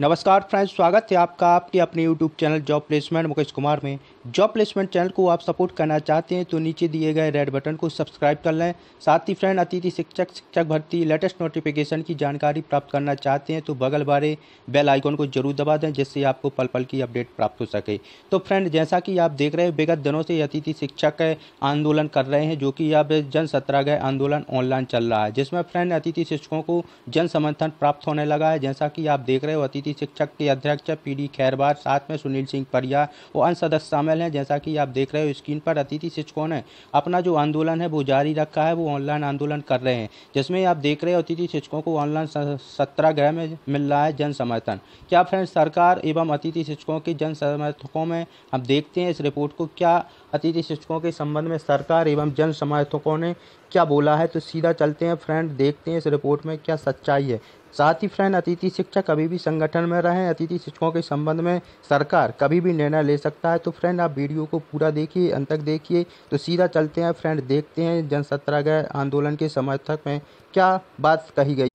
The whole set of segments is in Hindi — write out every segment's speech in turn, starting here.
नमस्कार फ्रेंड्स स्वागत है आपका आपके अपने YouTube channel job placement Mukesh Kumar में जॉब प्लेसमेंट चैनल को आप सपोर्ट करना चाहते हैं तो नीचे दिए गए रेड बटन को सब्सक्राइब कर लें साथ ही फ्रेंड अतिथि शिक्षक शिक्षक भर्ती लेटेस्ट नोटिफिकेशन की जानकारी प्राप्त करना चाहते हैं तो बगल बारे बेल आइकॉन को जरूर दबा दें जिससे आपको पल पल की अपडेट प्राप्त हो सके तो फ्रेंड जैसा कि आप देख रहे हैं विगत दिनों से अतिथि शिक्षक आंदोलन कर रहे हैं जो कि अब जन सत्याग्रह आंदोलन ऑनलाइन चल रहा है जिसमें फ्रेंड अतिथि शिक्षकों को जन समर्थन प्राप्त होने लगा है जैसा कि आप देख रहे हो अतिथि शिक्षक के अध्यक्ष पी डी खैरवार साथ में सुनील सिंह परिया और अन्य सदस्य शामिल हाल है जैसा कि आप देख रहे हो स्क्रीन पर अतिथि शिक्षकों ने अपना जो आंदोलन है वो जारी रखा है वो ऑनलाइन आंदोलन कर रहे हैं जिसमें आप देख रहे हो अतिथि शिक्षकों को ऑनलाइन सत्याग्रह में मिल रहा है जन समर्थन क्या फ्रेंड सरकार एवं अतिथि शिक्षकों के जन समर्थकों में हम देखते हैं इस रिपोर्ट को क्या अतिथि शिक्षकों के संबंध में सरकार एवं जन समर्थकों ने क्या बोला है तो सीधा चलते हैं फ्रेंड देखते हैं इस रिपोर्ट में क्या सच्चाई है साथ ही फ्रेंड अतिथि शिक्षक कभी भी संगठन में रहें अतिथि शिक्षकों के संबंध में सरकार कभी भी निर्णय ले सकता है तो फ्रेंड आप वीडियो को पूरा देखिए अंत तक देखिए तो सीधा चलते हैं फ्रेंड देखते हैं जन सत्याग्रह आंदोलन के समर्थक में क्या बात कही गई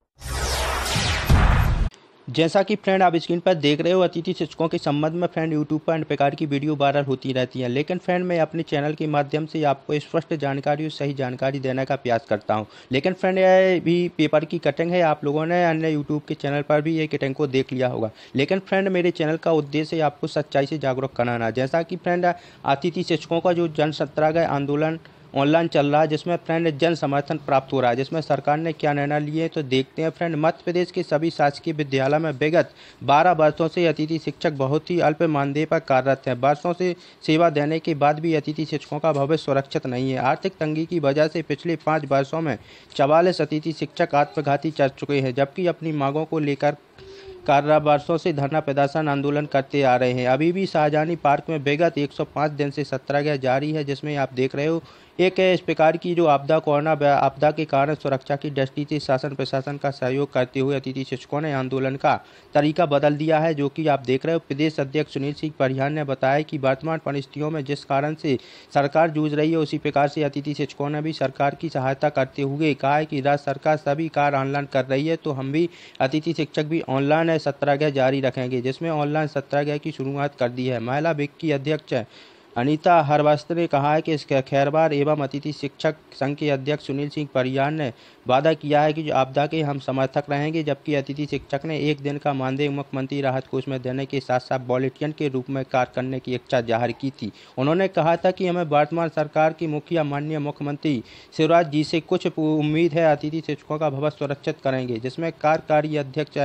जैसा कि फ्रेंड आप स्क्रीन पर देख रहे हो अतिथि शिक्षकों के संबंध में फ्रेंड यूट्यूब पर अन्य प्रकार की वीडियो वायरल होती रहती है लेकिन फ्रेंड मैं अपने चैनल के माध्यम से आपको स्पष्ट जानकारी और सही जानकारी देने का प्रयास करता हूं लेकिन फ्रेंड यह भी पेपर की कटिंग है आप लोगों ने अन्य यूट्यूब के चैनल पर भी ये कटिंग को देख लिया होगा लेकिन फ्रेंड मेरे चैनल का उद्देश्य आपको सच्चाई से जागरूक कराना जैसा कि फ्रेंड अतिथि शिक्षकों का जो जन आंदोलन ऑनलाइन चल रहा है जिसमें फ्रेंड जन समर्थन प्राप्त हो रहा है जिसमें सरकार ने क्या निर्णय लिए तो देखते हैं फ्रेंड मध्य प्रदेश के सभी शासकीय विद्यालय में विगत बारह वर्षों से अतिथि शिक्षक बहुत ही अल्प मानदेय पर कार्यरत हैं वर्षों से सेवा देने के बाद भी अतिथि शिक्षकों का भविष्य सुरक्षित नहीं है आर्थिक तंगी की वजह से पिछले पाँच वर्षों में चवालीस अतिथि शिक्षक आत्मघाती चल चुके हैं जबकि अपनी मांगों को लेकर कार्रा वर्षों से धरना प्रदर्शन आंदोलन करते आ रहे हैं अभी भी शाहजहानी पार्क में विगत 105 दिन से गया जारी है जिसमें आप देख रहे हो एक है इस प्रकार की जो आपदा कोरोना आपदा के कारण सुरक्षा की दृष्टि से शासन प्रशासन का सहयोग करते हुए अतिथि शिक्षकों ने आंदोलन का तरीका बदल दिया है जो कि आप देख रहे हो प्रदेश अध्यक्ष सुनील सिंह परिहान ने बताया कि वर्तमान परिस्थितियों में जिस कारण से सरकार जूझ रही है उसी प्रकार से अतिथि शिक्षकों ने भी सरकार की सहायता करते हुए कहा है कि राज्य सरकार सभी कार्य ऑनलाइन कर रही है तो हम भी अतिथि शिक्षक भी ऑनलाइन सत्याग्रह जारी रखेंगे जिसमें ऑनलाइन सत्याग्रह की शुरुआत कर दी है महिला विक की अध्यक्ष अनीता हरवास्त्र ने कहा है कि इसके खैरवार एवं अतिथि शिक्षक संघ के अध्यक्ष सुनील सिंह परियान ने वादा किया है कि जो आपदा के हम समर्थक रहेंगे जबकि अतिथि शिक्षक ने एक दिन का मानदेय मुख्यमंत्री राहत कोष में देने के साथ साथ वॉलेटियर के रूप में कार्य करने की इच्छा जाहिर की थी उन्होंने कहा था कि हमें वर्तमान सरकार की मुखिया माननीय मुख्यमंत्री शिवराज जी से कुछ उम्मीद है अतिथि शिक्षकों का भवन सुरक्षित करेंगे जिसमें कार्यकारी अध्यक्ष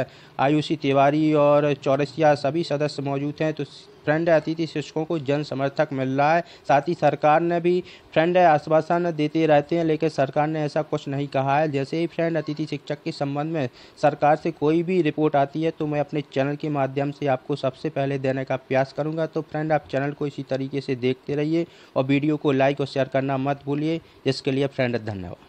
आयुषी तिवारी और चौरसिया सभी सदस्य मौजूद हैं तो फ्रेंड अतिथि शिक्षकों को जन समर्थक मिल रहा है साथ ही सरकार ने भी फ्रेंड आश्वासन देते रहते हैं लेकिन सरकार ने ऐसा कुछ नहीं कहा है जैसे ही फ्रेंड अतिथि शिक्षक के संबंध में सरकार से कोई भी रिपोर्ट आती है तो मैं अपने चैनल के माध्यम से आपको सबसे पहले देने का प्रयास करूँगा तो फ्रेंड आप चैनल को इसी तरीके से देखते रहिए और वीडियो को लाइक और शेयर करना मत भूलिए इसके लिए फ्रेंड धन्यवाद